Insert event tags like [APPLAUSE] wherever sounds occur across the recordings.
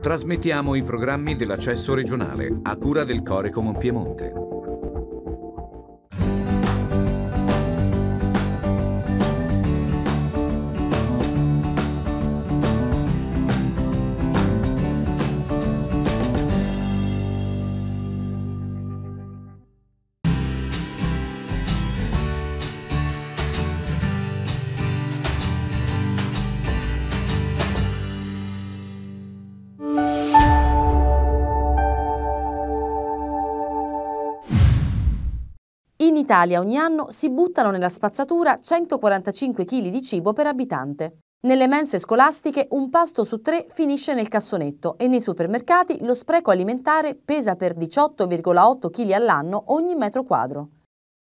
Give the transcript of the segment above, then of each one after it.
Trasmettiamo i programmi dell'accesso regionale a cura del Corecomon Piemonte. Italia ogni anno si buttano nella spazzatura 145 kg di cibo per abitante. Nelle mense scolastiche un pasto su tre finisce nel cassonetto e nei supermercati lo spreco alimentare pesa per 18,8 kg all'anno ogni metro quadro.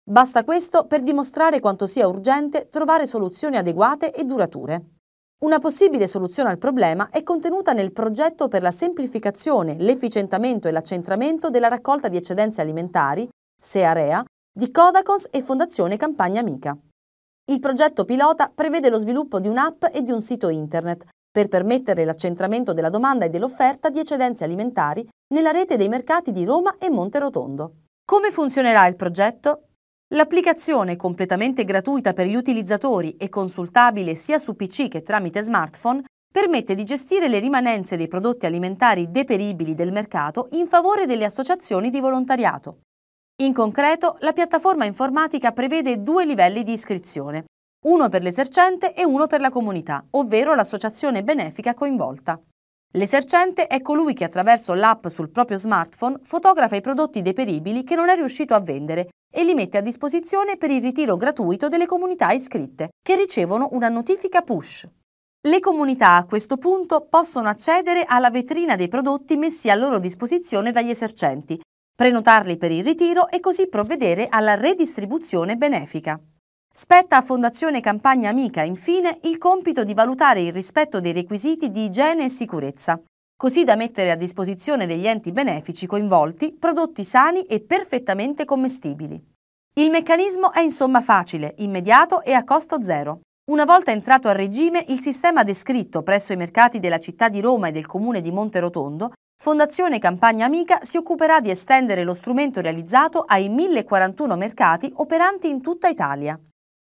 Basta questo per dimostrare quanto sia urgente trovare soluzioni adeguate e durature. Una possibile soluzione al problema è contenuta nel progetto per la semplificazione, l'efficientamento e l'accentramento della raccolta di eccedenze alimentari, SEAREA, di Codacons e Fondazione Campagna Amica. Il progetto pilota prevede lo sviluppo di un'app e di un sito internet per permettere l'accentramento della domanda e dell'offerta di eccedenze alimentari nella rete dei mercati di Roma e Monterotondo. Come funzionerà il progetto? L'applicazione, completamente gratuita per gli utilizzatori e consultabile sia su PC che tramite smartphone, permette di gestire le rimanenze dei prodotti alimentari deperibili del mercato in favore delle associazioni di volontariato. In concreto, la piattaforma informatica prevede due livelli di iscrizione, uno per l'esercente e uno per la comunità, ovvero l'associazione benefica coinvolta. L'esercente è colui che attraverso l'app sul proprio smartphone fotografa i prodotti deperibili che non è riuscito a vendere e li mette a disposizione per il ritiro gratuito delle comunità iscritte, che ricevono una notifica push. Le comunità a questo punto possono accedere alla vetrina dei prodotti messi a loro disposizione dagli esercenti prenotarli per il ritiro e così provvedere alla redistribuzione benefica. Spetta a Fondazione Campagna Amica, infine, il compito di valutare il rispetto dei requisiti di igiene e sicurezza, così da mettere a disposizione degli enti benefici coinvolti prodotti sani e perfettamente commestibili. Il meccanismo è insomma facile, immediato e a costo zero. Una volta entrato a regime, il sistema descritto presso i mercati della città di Roma e del comune di Monterotondo Fondazione Campagna Amica si occuperà di estendere lo strumento realizzato ai 1041 mercati operanti in tutta Italia.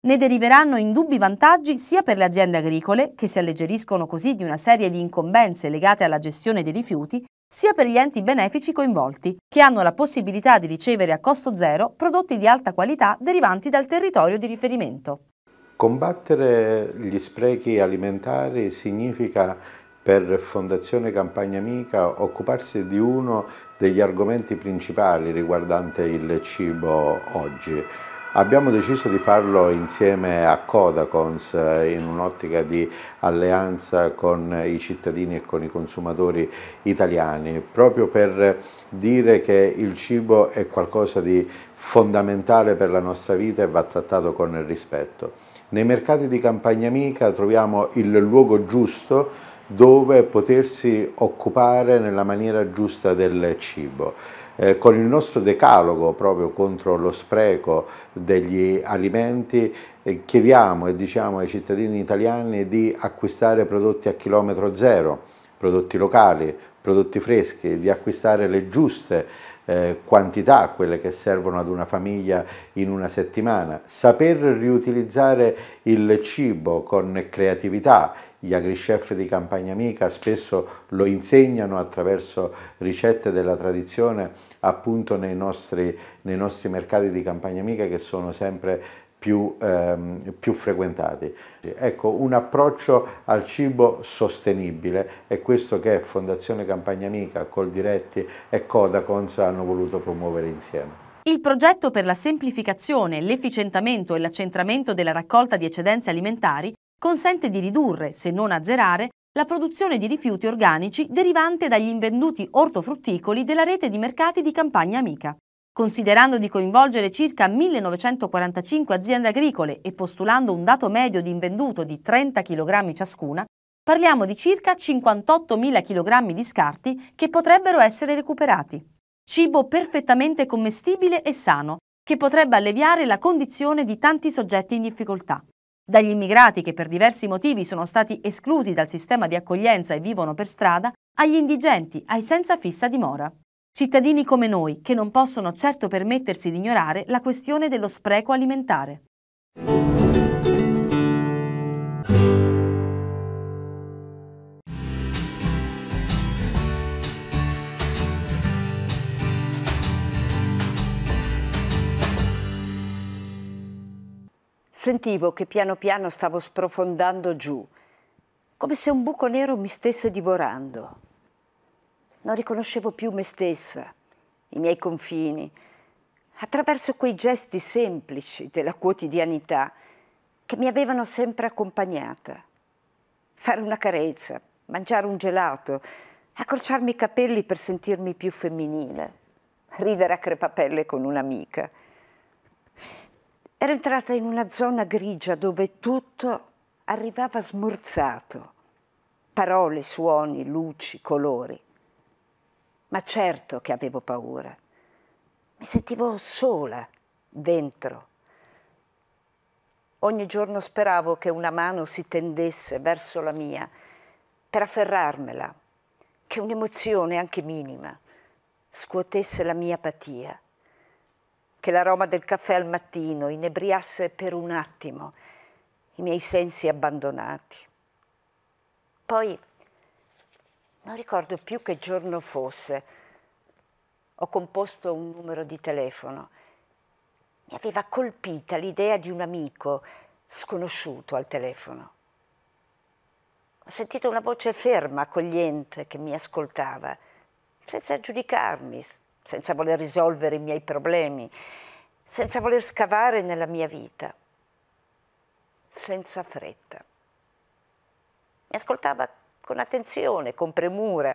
Ne deriveranno indubbi vantaggi sia per le aziende agricole, che si alleggeriscono così di una serie di incombenze legate alla gestione dei rifiuti, sia per gli enti benefici coinvolti, che hanno la possibilità di ricevere a costo zero prodotti di alta qualità derivanti dal territorio di riferimento. Combattere gli sprechi alimentari significa per Fondazione Campagna Amica occuparsi di uno degli argomenti principali riguardante il cibo oggi. Abbiamo deciso di farlo insieme a Codacons in un'ottica di alleanza con i cittadini e con i consumatori italiani, proprio per dire che il cibo è qualcosa di fondamentale per la nostra vita e va trattato con rispetto. Nei mercati di Campagna Amica troviamo il luogo giusto dove potersi occupare nella maniera giusta del cibo. Eh, con il nostro decalogo proprio contro lo spreco degli alimenti eh, chiediamo e diciamo ai cittadini italiani di acquistare prodotti a chilometro zero, prodotti locali, prodotti freschi, di acquistare le giuste eh, quantità, quelle che servono ad una famiglia in una settimana, saper riutilizzare il cibo con creatività gli agri-chef di Campagna Amica spesso lo insegnano attraverso ricette della tradizione appunto nei nostri, nei nostri mercati di Campagna Amica che sono sempre più, ehm, più, frequentati. Ecco, un approccio al cibo sostenibile è questo che Fondazione Campagna Amica, Coldiretti e Codacons hanno voluto promuovere insieme. Il progetto per la semplificazione, l'efficientamento e l'accentramento della raccolta di eccedenze alimentari consente di ridurre, se non azzerare, la produzione di rifiuti organici derivante dagli invenduti ortofrutticoli della rete di mercati di Campagna Amica. Considerando di coinvolgere circa 1945 aziende agricole e postulando un dato medio di invenduto di 30 kg ciascuna, parliamo di circa 58.000 kg di scarti che potrebbero essere recuperati. Cibo perfettamente commestibile e sano, che potrebbe alleviare la condizione di tanti soggetti in difficoltà. Dagli immigrati che per diversi motivi sono stati esclusi dal sistema di accoglienza e vivono per strada, agli indigenti, ai senza fissa dimora. Cittadini come noi, che non possono certo permettersi di ignorare la questione dello spreco alimentare. Sentivo che piano piano stavo sprofondando giù, come se un buco nero mi stesse divorando. Non riconoscevo più me stessa, i miei confini, attraverso quei gesti semplici della quotidianità che mi avevano sempre accompagnata. Fare una carezza, mangiare un gelato, accorciarmi i capelli per sentirmi più femminile, ridere a crepapelle con un'amica. Era entrata in una zona grigia dove tutto arrivava smorzato. Parole, suoni, luci, colori. Ma certo che avevo paura. Mi sentivo sola dentro. Ogni giorno speravo che una mano si tendesse verso la mia per afferrarmela, che un'emozione anche minima scuotesse la mia apatia che l'aroma del caffè al mattino inebriasse per un attimo i miei sensi abbandonati. Poi non ricordo più che giorno fosse. Ho composto un numero di telefono. Mi aveva colpita l'idea di un amico sconosciuto al telefono. Ho sentito una voce ferma, accogliente, che mi ascoltava, senza giudicarmi, senza voler risolvere i miei problemi, senza voler scavare nella mia vita, senza fretta. Mi ascoltava con attenzione, con premura,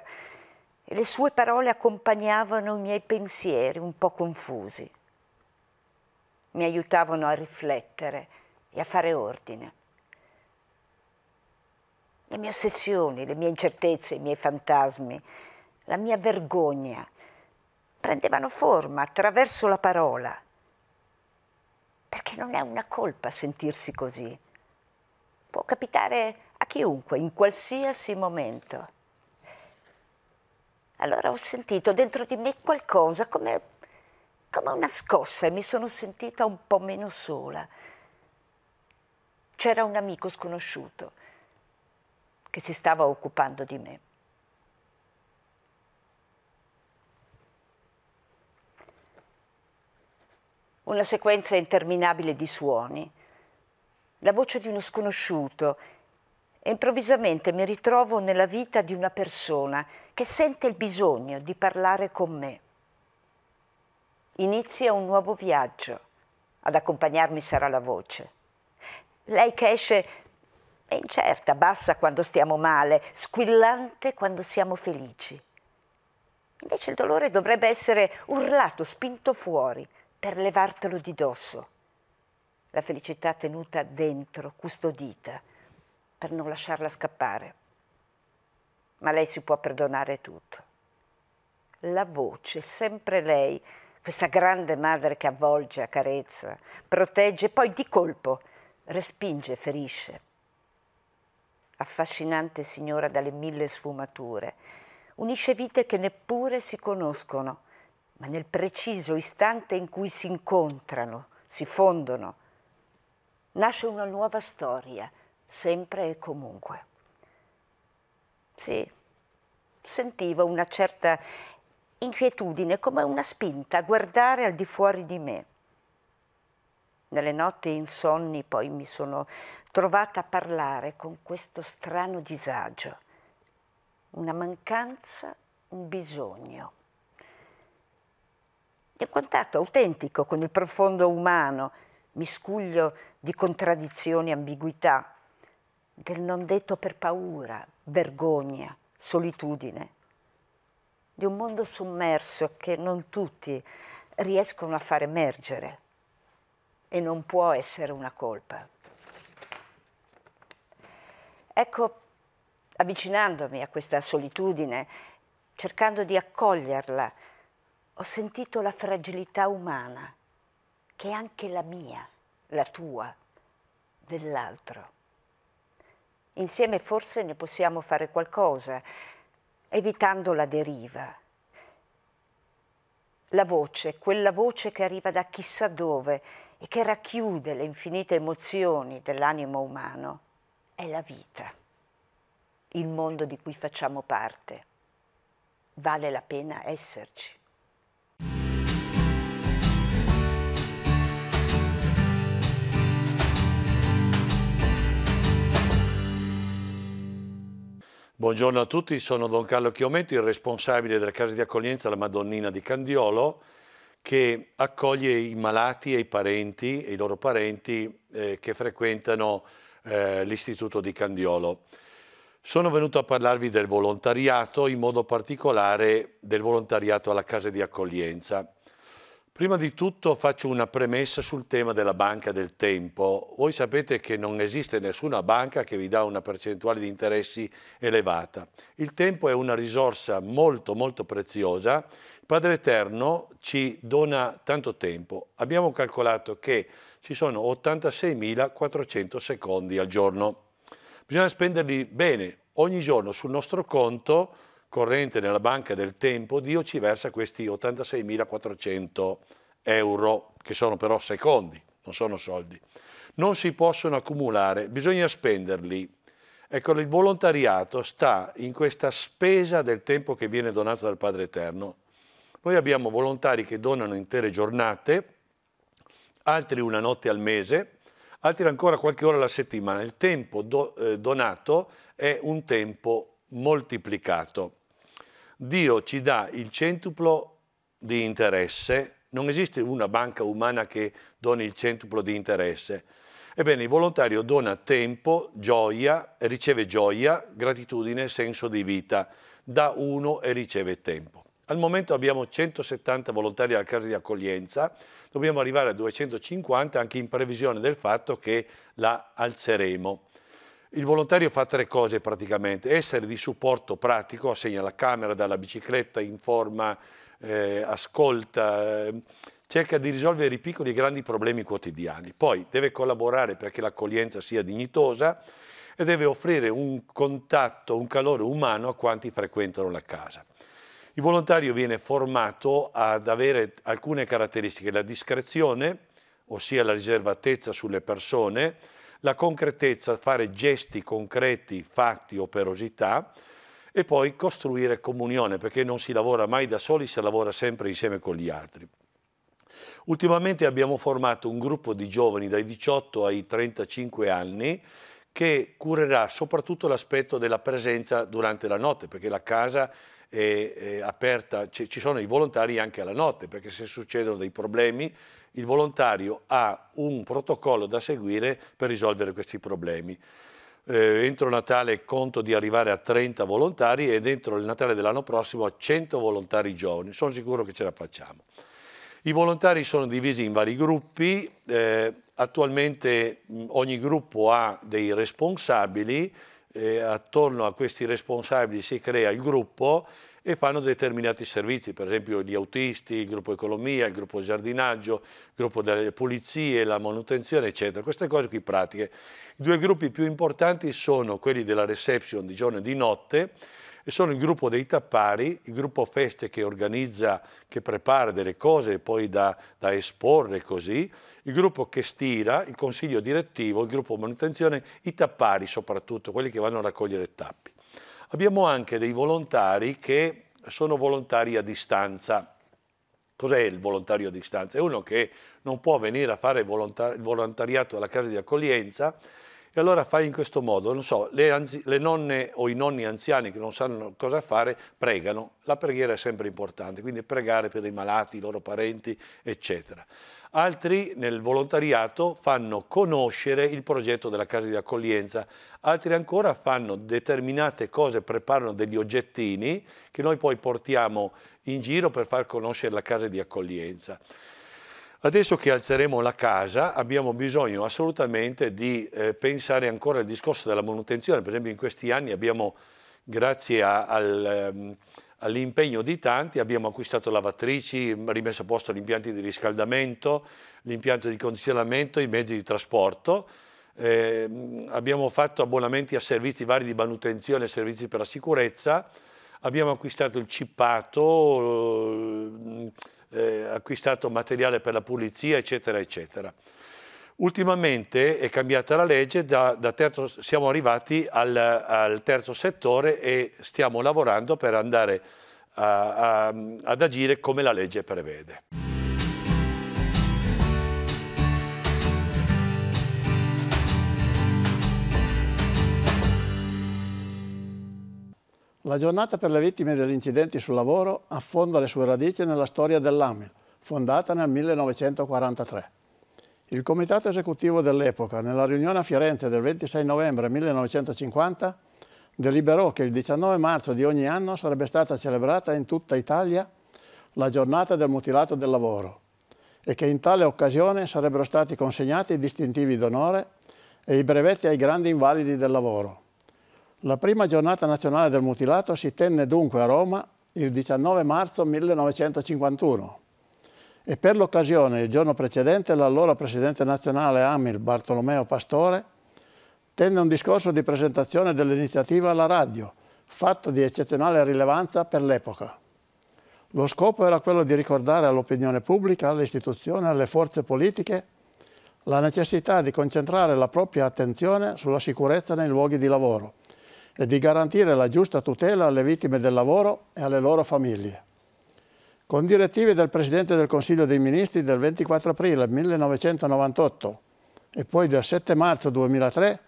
e le sue parole accompagnavano i miei pensieri un po' confusi. Mi aiutavano a riflettere e a fare ordine. Le mie ossessioni, le mie incertezze, i miei fantasmi, la mia vergogna prendevano forma attraverso la parola. Perché non è una colpa sentirsi così. Può capitare a chiunque, in qualsiasi momento. Allora ho sentito dentro di me qualcosa come, come una scossa e mi sono sentita un po' meno sola. C'era un amico sconosciuto che si stava occupando di me. una sequenza interminabile di suoni, la voce di uno sconosciuto e improvvisamente mi ritrovo nella vita di una persona che sente il bisogno di parlare con me. Inizia un nuovo viaggio, ad accompagnarmi sarà la voce. Lei che esce è incerta, bassa quando stiamo male, squillante quando siamo felici. Invece il dolore dovrebbe essere urlato, spinto fuori, per levartelo di dosso. La felicità tenuta dentro, custodita, per non lasciarla scappare. Ma lei si può perdonare tutto. La voce, sempre lei, questa grande madre che avvolge, accarezza, protegge, poi di colpo respinge, ferisce. Affascinante signora dalle mille sfumature, unisce vite che neppure si conoscono ma nel preciso istante in cui si incontrano, si fondono, nasce una nuova storia, sempre e comunque. Sì, sentivo una certa inquietudine, come una spinta a guardare al di fuori di me. Nelle notti insonni poi mi sono trovata a parlare con questo strano disagio, una mancanza, un bisogno di un contatto autentico con il profondo umano, miscuglio di contraddizioni e ambiguità, del non detto per paura, vergogna, solitudine, di un mondo sommerso che non tutti riescono a far emergere e non può essere una colpa. Ecco, avvicinandomi a questa solitudine, cercando di accoglierla, ho sentito la fragilità umana, che è anche la mia, la tua, dell'altro. Insieme forse ne possiamo fare qualcosa, evitando la deriva. La voce, quella voce che arriva da chissà dove e che racchiude le infinite emozioni dell'animo umano, è la vita, il mondo di cui facciamo parte. Vale la pena esserci. Buongiorno a tutti, sono Don Carlo Chiometto, il responsabile della casa di accoglienza La Madonnina di Candiolo, che accoglie i malati e i parenti, e i loro parenti eh, che frequentano eh, l'istituto di Candiolo. Sono venuto a parlarvi del volontariato, in modo particolare del volontariato alla casa di accoglienza. Prima di tutto faccio una premessa sul tema della banca del tempo. Voi sapete che non esiste nessuna banca che vi dà una percentuale di interessi elevata. Il tempo è una risorsa molto molto preziosa. Il Padre Eterno ci dona tanto tempo. Abbiamo calcolato che ci sono 86.400 secondi al giorno. Bisogna spenderli bene. Ogni giorno sul nostro conto corrente nella banca del tempo, Dio ci versa questi 86.400 euro, che sono però secondi, non sono soldi. Non si possono accumulare, bisogna spenderli. Ecco, il volontariato sta in questa spesa del tempo che viene donato dal Padre Eterno. Noi abbiamo volontari che donano intere giornate, altri una notte al mese, altri ancora qualche ora alla settimana. Il tempo do, eh, donato è un tempo moltiplicato. Dio ci dà il centuplo di interesse, non esiste una banca umana che doni il centuplo di interesse. Ebbene, il volontario dona tempo, gioia, riceve gioia, gratitudine, senso di vita, da uno e riceve tempo. Al momento abbiamo 170 volontari alla casa di accoglienza, dobbiamo arrivare a 250 anche in previsione del fatto che la alzeremo. Il volontario fa tre cose praticamente, essere di supporto pratico, assegna la camera, dà la bicicletta, informa, eh, ascolta, eh, cerca di risolvere i piccoli e grandi problemi quotidiani. Poi deve collaborare perché l'accoglienza sia dignitosa e deve offrire un contatto, un calore umano a quanti frequentano la casa. Il volontario viene formato ad avere alcune caratteristiche, la discrezione, ossia la riservatezza sulle persone, la concretezza, fare gesti concreti, fatti, operosità e poi costruire comunione, perché non si lavora mai da soli, si lavora sempre insieme con gli altri. Ultimamente abbiamo formato un gruppo di giovani dai 18 ai 35 anni che curerà soprattutto l'aspetto della presenza durante la notte, perché la casa è, è aperta, ci sono i volontari anche alla notte, perché se succedono dei problemi il volontario ha un protocollo da seguire per risolvere questi problemi. Eh, entro Natale conto di arrivare a 30 volontari e entro il Natale dell'anno prossimo a 100 volontari giovani, sono sicuro che ce la facciamo. I volontari sono divisi in vari gruppi, eh, attualmente mh, ogni gruppo ha dei responsabili eh, attorno a questi responsabili si crea il gruppo e fanno determinati servizi, per esempio gli autisti, il gruppo economia, il gruppo giardinaggio, il gruppo delle pulizie, la manutenzione, eccetera. Queste cose qui pratiche. I due gruppi più importanti sono quelli della reception di giorno e di notte, e sono il gruppo dei Tappari, il gruppo feste che organizza, che prepara delle cose e poi da, da esporre così, il gruppo che stira, il consiglio direttivo, il gruppo manutenzione, i Tappari soprattutto, quelli che vanno a raccogliere tappi. Abbiamo anche dei volontari che sono volontari a distanza. Cos'è il volontario a distanza? È uno che non può venire a fare il volontariato alla casa di accoglienza, e allora fai in questo modo, non so, le, le, nonne o i nonni anziani che non sanno cosa fare pregano, la preghiera è sempre importante, quindi pregare per i malati, i loro parenti, eccetera. Altri nel volontariato fanno conoscere il progetto della casa di accoglienza, altri ancora fanno determinate cose, preparano degli oggettini che noi poi portiamo in giro per far conoscere la casa di accoglienza. Adesso che alzeremo la casa abbiamo bisogno assolutamente di eh, pensare ancora al discorso della manutenzione, per esempio in questi anni abbiamo, grazie a, al, um, all'impegno di tanti, abbiamo acquistato lavatrici, rimesso a posto gli impianti di riscaldamento, l'impianto di condizionamento, i mezzi di trasporto, eh, abbiamo fatto abbonamenti a servizi vari di manutenzione e servizi per la sicurezza, abbiamo acquistato il cippato, eh, acquistato materiale per la pulizia, eccetera, eccetera. Ultimamente è cambiata la legge, da, da terzo, siamo arrivati al, al, terzo settore e stiamo lavorando per andare a, a, ad agire come la legge prevede. La giornata per le vittime degli incidenti sul lavoro affonda le sue radici nella storia dell'AMIL, fondata nel 1943. Il comitato esecutivo dell'epoca, nella riunione a Firenze del 26 novembre 1950, deliberò che il 19 marzo di ogni anno sarebbe stata celebrata in tutta Italia la giornata del mutilato del lavoro e che in tale occasione sarebbero stati consegnati i distintivi d'onore e i brevetti ai grandi invalidi del lavoro. La prima giornata nazionale del mutilato si tenne dunque a Roma il 19 marzo 1951 e per l'occasione il giorno precedente l'allora presidente nazionale Amil Bartolomeo Pastore tenne un discorso di presentazione dell'iniziativa alla radio, fatto di eccezionale rilevanza per l'epoca. Lo scopo era quello di ricordare all'opinione pubblica, alle istituzioni, alle forze politiche la necessità di concentrare la propria attenzione sulla sicurezza nei luoghi di lavoro e di garantire la giusta tutela alle vittime del lavoro e alle loro famiglie. Con direttive del Presidente del Consiglio dei Ministri del 24 aprile 1998 e poi del 7 marzo 2003,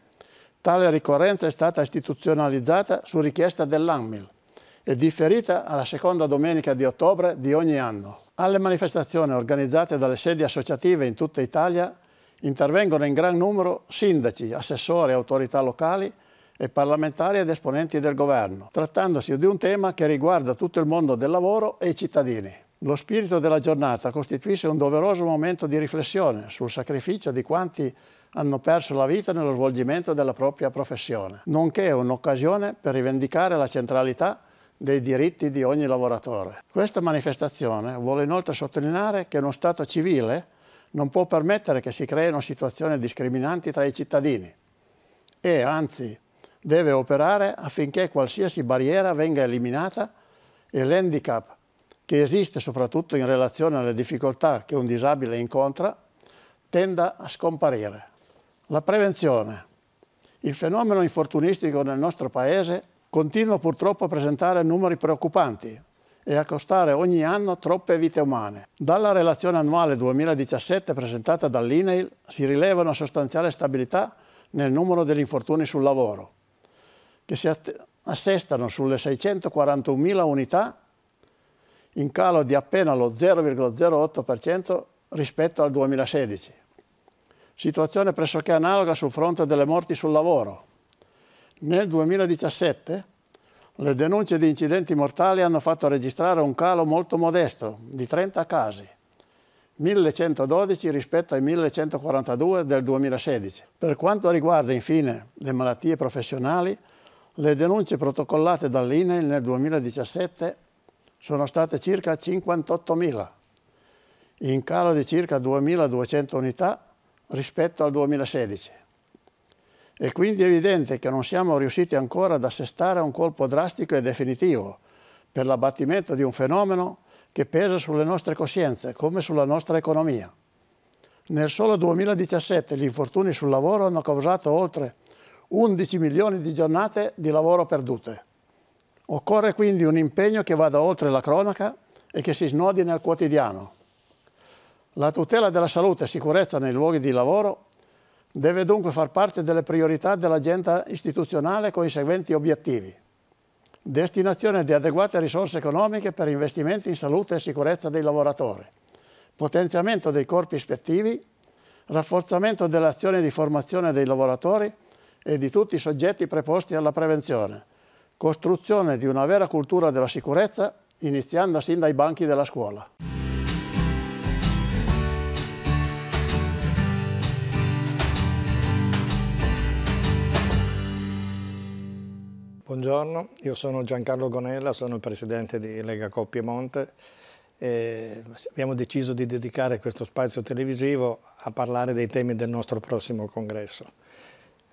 tale ricorrenza è stata istituzionalizzata su richiesta dell'ANMIL e differita alla seconda domenica di ottobre di ogni anno. Alle manifestazioni organizzate dalle sedi associative in tutta Italia intervengono in gran numero sindaci, assessori, e autorità locali e parlamentari ed esponenti del governo, trattandosi di un tema che riguarda tutto il mondo del lavoro e i cittadini. Lo spirito della giornata costituisce un doveroso momento di riflessione sul sacrificio di quanti hanno perso la vita nello svolgimento della propria professione, nonché un'occasione per rivendicare la centralità dei diritti di ogni lavoratore. Questa manifestazione vuole inoltre sottolineare che uno Stato civile non può permettere che si creino situazioni discriminanti tra i cittadini e, anzi, deve operare affinché qualsiasi barriera venga eliminata e l'handicap, che esiste soprattutto in relazione alle difficoltà che un disabile incontra, tenda a scomparire. La prevenzione. Il fenomeno infortunistico nel nostro Paese continua purtroppo a presentare numeri preoccupanti e a costare ogni anno troppe vite umane. Dalla relazione annuale 2017 presentata dall'INEIL si rileva una sostanziale stabilità nel numero degli infortuni sul lavoro, che si assestano sulle 641.000 unità in calo di appena lo 0,08% rispetto al 2016. Situazione pressoché analoga sul fronte delle morti sul lavoro. Nel 2017 le denunce di incidenti mortali hanno fatto registrare un calo molto modesto di 30 casi, 1112 rispetto ai 1142 del 2016. Per quanto riguarda infine le malattie professionali, le denunce protocollate dall'INEL nel 2017 sono state circa 58.000, in calo di circa 2.200 unità rispetto al 2016. È quindi evidente che non siamo riusciti ancora ad assestare un colpo drastico e definitivo per l'abbattimento di un fenomeno che pesa sulle nostre coscienze come sulla nostra economia. Nel solo 2017 gli infortuni sul lavoro hanno causato oltre 11 milioni di giornate di lavoro perdute. Occorre quindi un impegno che vada oltre la cronaca e che si snodi nel quotidiano. La tutela della salute e sicurezza nei luoghi di lavoro deve dunque far parte delle priorità dell'agenda istituzionale con i seguenti obiettivi. Destinazione di adeguate risorse economiche per investimenti in salute e sicurezza dei lavoratori, potenziamento dei corpi ispettivi, rafforzamento delle azioni di formazione dei lavoratori e di tutti i soggetti preposti alla prevenzione, costruzione di una vera cultura della sicurezza, iniziando sin dai banchi della scuola. Buongiorno, io sono Giancarlo Gonella, sono il presidente di Lega Coppiemonte e abbiamo deciso di dedicare questo spazio televisivo a parlare dei temi del nostro prossimo congresso.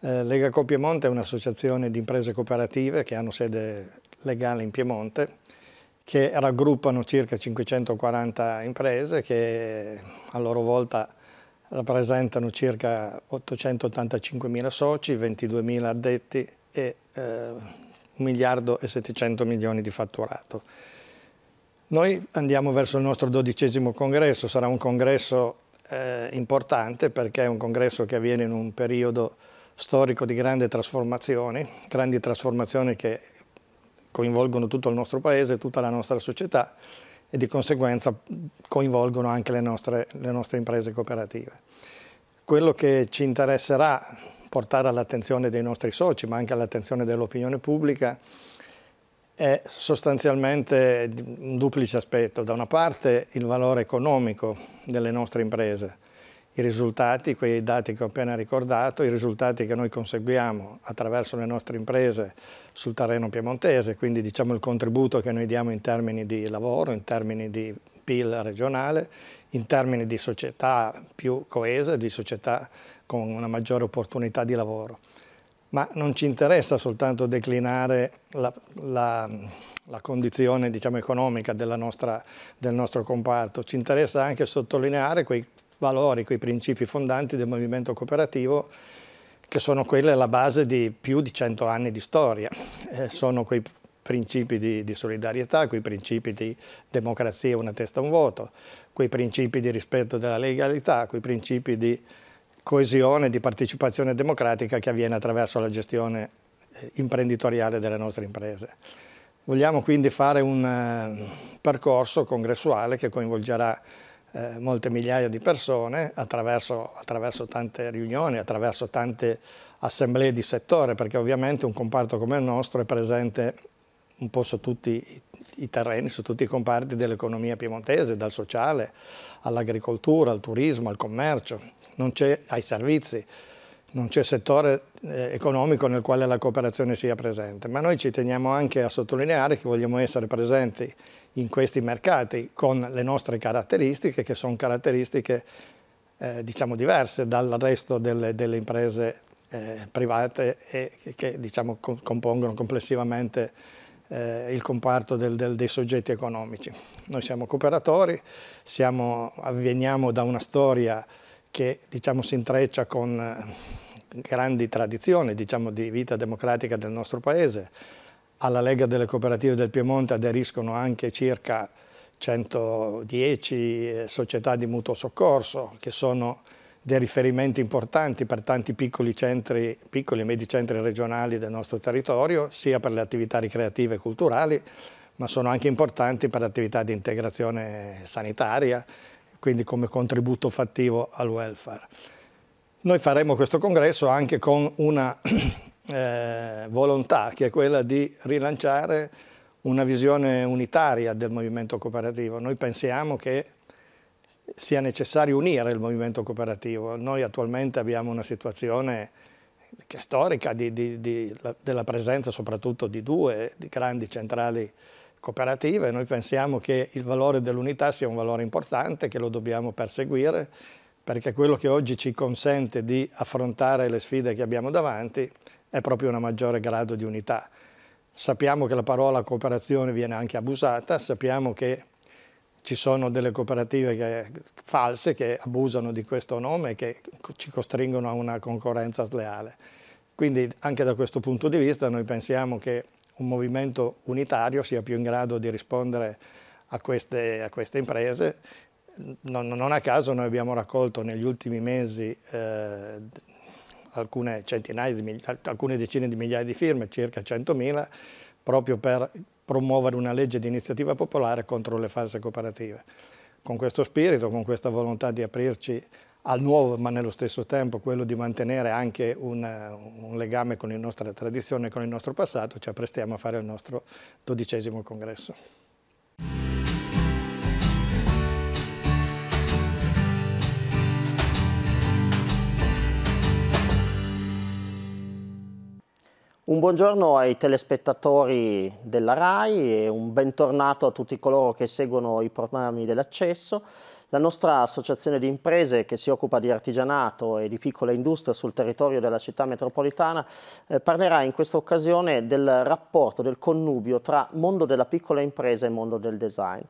Eh, Lega Co Piemonte è un'associazione di imprese cooperative che hanno sede legale in Piemonte, che raggruppano circa 540 imprese che a loro volta rappresentano circa 885.000 soci, 22.000 addetti e eh, 1 miliardo e 700 milioni di fatturato. Noi andiamo verso il nostro dodicesimo congresso, sarà un congresso eh, importante perché è un congresso che avviene in un periodo storico di grandi trasformazioni, grandi trasformazioni che coinvolgono tutto il nostro paese, tutta la nostra società e di conseguenza coinvolgono anche le nostre, le nostre imprese cooperative. Quello che ci interesserà portare all'attenzione dei nostri soci, ma anche all'attenzione dell'opinione pubblica, è sostanzialmente un duplice aspetto. Da una parte il valore economico delle nostre imprese, i risultati, quei dati che ho appena ricordato, i risultati che noi conseguiamo attraverso le nostre imprese sul terreno piemontese, quindi diciamo il contributo che noi diamo in termini di lavoro, in termini di PIL regionale, in termini di società più coese, di società con una maggiore opportunità di lavoro. Ma non ci interessa soltanto declinare la, la la condizione diciamo, economica nostra, del nostro comparto. Ci interessa anche sottolineare quei valori, quei principi fondanti del movimento cooperativo che sono quelle alla base di più di 100 anni di storia. Eh, sono quei principi di, di, solidarietà, quei principi di democrazia una testa un voto, quei principi di rispetto della legalità, quei principi di coesione, di partecipazione democratica che avviene attraverso la gestione eh, imprenditoriale delle nostre imprese. Vogliamo quindi fare un eh, percorso congressuale che coinvolgerà eh, molte migliaia di persone attraverso, attraverso, tante riunioni, attraverso tante assemblee di settore, perché ovviamente un comparto come il nostro è presente un po' su tutti i terreni, su tutti i comparti dell'economia piemontese, dal sociale all'agricoltura, al turismo, al commercio, ai servizi, non c'è settore eh, economico nel quale la cooperazione sia presente, ma noi ci teniamo anche a sottolineare che vogliamo essere presenti in questi mercati con le nostre caratteristiche che sono caratteristiche eh, diciamo diverse dal resto delle, delle imprese eh, private e che, che diciamo, co compongono complessivamente eh, il comparto del, del, dei soggetti economici. Noi siamo cooperatori, siamo, avveniamo da una storia che diciamo, si intreccia con eh, grandi tradizioni diciamo, di vita democratica del nostro Paese, alla Lega delle Cooperative del Piemonte aderiscono anche circa 110 eh, società di mutuo soccorso che sono dei riferimenti importanti per tanti piccoli, centri, piccoli e medi centri regionali del nostro territorio, sia per le attività ricreative e culturali, ma sono anche importanti per attività di integrazione sanitaria, quindi come contributo fattivo al welfare. Noi faremo questo congresso anche con una [CLEARS THROAT] eh, volontà, che è quella di rilanciare una visione unitaria del movimento cooperativo. Noi pensiamo che sia necessario unire il movimento cooperativo. Noi attualmente abbiamo una situazione che è storica di, di, di, la, della presenza soprattutto di due di grandi centrali cooperative. Noi pensiamo che il valore dell'unità sia un valore importante, che lo dobbiamo perseguire, perché quello che oggi ci consente di affrontare le sfide che abbiamo davanti è proprio un maggiore grado di unità. Sappiamo che la parola cooperazione viene anche abusata, sappiamo che ci sono delle cooperative che, false che abusano di questo nome e che ci costringono a una concorrenza sleale. Quindi anche da questo punto di vista noi pensiamo che un movimento unitario sia più in grado di rispondere a queste, a queste imprese. Non, non, a caso noi abbiamo raccolto negli ultimi mesi eh, alcune, di, alcune decine di migliaia di firme, circa 100.000, proprio per promuovere una legge di iniziativa popolare contro le false cooperative. Con questo spirito, con questa volontà di aprirci al nuovo, ma nello stesso tempo quello di mantenere anche un, un legame con la nostra tradizione, con il nostro passato, ci apprestiamo a fare il nostro dodicesimo congresso. Un buongiorno ai telespettatori della RAI e un bentornato a tutti coloro che seguono i programmi dell'accesso. La nostra associazione di imprese che si occupa di artigianato e di piccola industria sul territorio della città metropolitana eh, parlerà in questa occasione del rapporto, del connubio tra mondo della piccola impresa e mondo del design.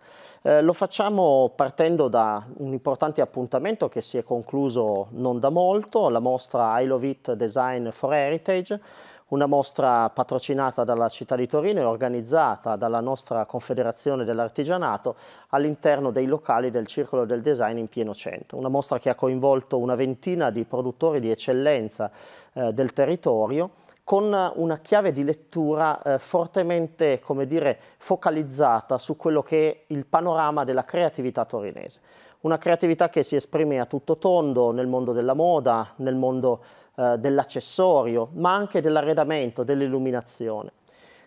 Eh, lo facciamo partendo da un importante appuntamento che si è concluso non da molto, la mostra I Love It Design for Heritage una mostra patrocinata dalla città di Torino e organizzata dalla nostra Confederazione dell'Artigianato all'interno dei locali del Circolo del Design in pieno centro. Una mostra che ha coinvolto una ventina di produttori di eccellenza eh, del territorio con una chiave di lettura eh, fortemente, come dire, focalizzata su quello che è il panorama della creatività torinese. Una creatività che si esprime a tutto tondo nel mondo della moda, nel mondo eh, dell'accessorio, ma anche dell'arredamento, dell'illuminazione.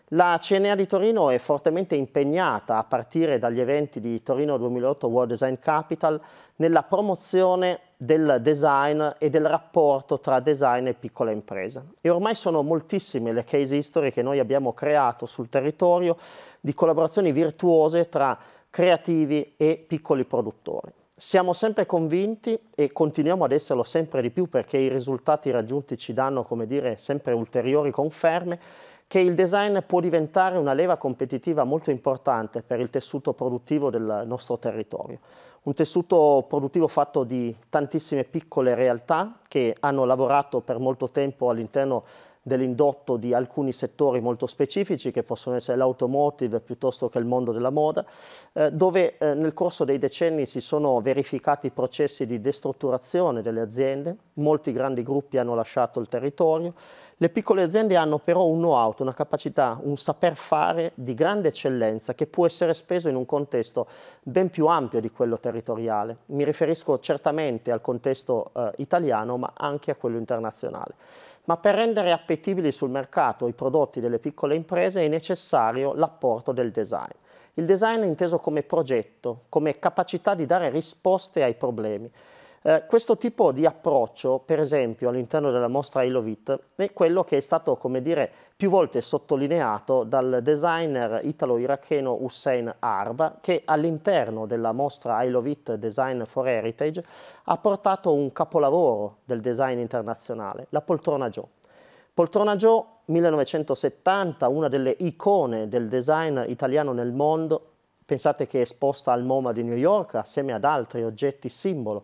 La CNA di Torino è fortemente impegnata, a partire dagli eventi di Torino 2008 World Design Capital, nella promozione del design e del rapporto tra design e piccola impresa. E ormai sono moltissime le case history che noi abbiamo creato sul territorio di collaborazioni virtuose tra creativi e piccoli produttori. Siamo sempre convinti e continuiamo ad esserlo sempre di più perché i risultati raggiunti ci danno, come dire, sempre ulteriori conferme che il design può diventare una leva competitiva molto importante per il tessuto produttivo del nostro territorio. Un tessuto produttivo fatto di tantissime piccole realtà che hanno lavorato per molto tempo all'interno dell'indotto di alcuni settori molto specifici che possono essere l'automotive piuttosto che il mondo della moda, eh, dove eh, nel corso dei decenni si sono verificati processi di destrutturazione delle aziende, molti grandi gruppi hanno lasciato il territorio, le piccole aziende hanno però un know-how, una capacità, un saper fare di grande eccellenza che può essere speso in un contesto ben più ampio di quello territoriale. Mi riferisco certamente al contesto eh, italiano ma anche a quello internazionale ma per rendere appetibili sul mercato i prodotti delle piccole imprese è necessario l'apporto del design. Il design è inteso come progetto, come capacità di dare risposte ai problemi eh, questo tipo di approccio, per esempio, all'interno della mostra Ilovit, è quello che è stato, come dire, più volte sottolineato dal designer italo-iracheno Hussein Arb, che all'interno della mostra Ilovit Design for Heritage ha portato un capolavoro del design internazionale, la poltrona Joe. Poltrona Joe 1970, una delle icone del design italiano nel mondo, pensate che è esposta al MoMA di New York assieme ad altri oggetti simbolo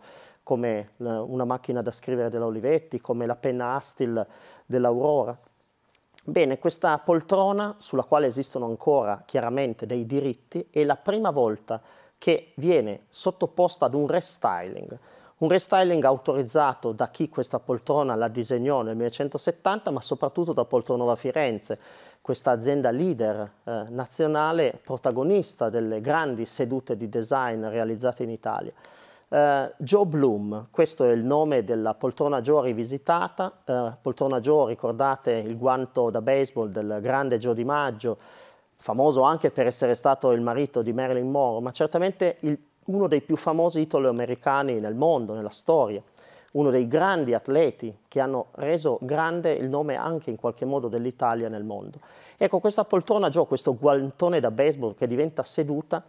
come una macchina da scrivere della Olivetti, come la penna Astil dell'Aurora. Bene, questa poltrona, sulla quale esistono ancora chiaramente dei diritti, è la prima volta che viene sottoposta ad un restyling. Un restyling autorizzato da chi questa poltrona la disegnò nel 1970, ma soprattutto da Poltronova Firenze, questa azienda leader eh, nazionale protagonista delle grandi sedute di design realizzate in Italia. Uh, Joe Bloom, questo è il nome della poltrona Joe rivisitata, uh, poltrona Joe ricordate il guanto da baseball del grande Joe Di Maggio, famoso anche per essere stato il marito di Marilyn Monroe, ma certamente il, uno dei più famosi italo-americani nel mondo, nella storia, uno dei grandi atleti che hanno reso grande il nome anche in qualche modo dell'Italia nel mondo. Ecco, questa poltrona Joe, questo guantone da baseball che diventa seduta,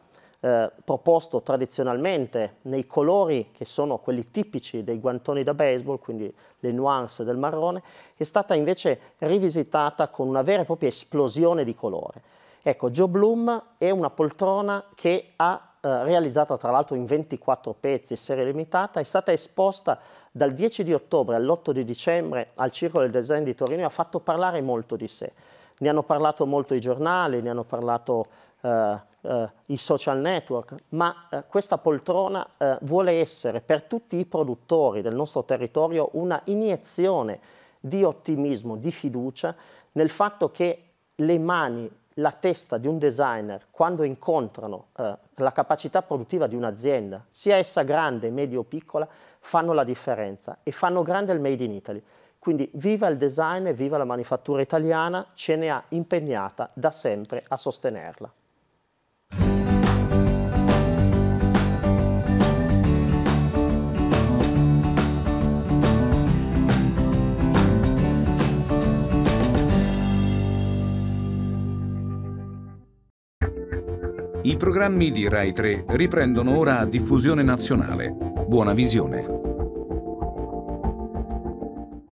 eh, proposto tradizionalmente nei colori che sono quelli tipici dei guantoni da baseball, quindi le nuance del marrone, è stata invece rivisitata con una vera e propria esplosione di colore. Ecco, Joe Bloom è una poltrona che ha eh, realizzata tra l'altro in 24 pezzi, serie limitata, è stata esposta dal 10 di ottobre all'8 di dicembre al Circolo del Design di Torino e ha fatto parlare molto di sé ne hanno parlato molto i giornali, ne hanno parlato eh, eh, i social network, ma eh, questa poltrona eh, vuole essere per tutti i produttori del nostro territorio una iniezione di ottimismo, di fiducia nel fatto che le mani, la testa di un designer, quando incontrano eh, la capacità produttiva di un'azienda, sia essa grande, media o piccola, fanno la differenza e fanno grande il Made in Italy. Quindi viva il design e viva la manifattura italiana, ce ne ha impegnata da sempre a sostenerla. I programmi di Rai 3 riprendono ora a diffusione nazionale. Buona visione.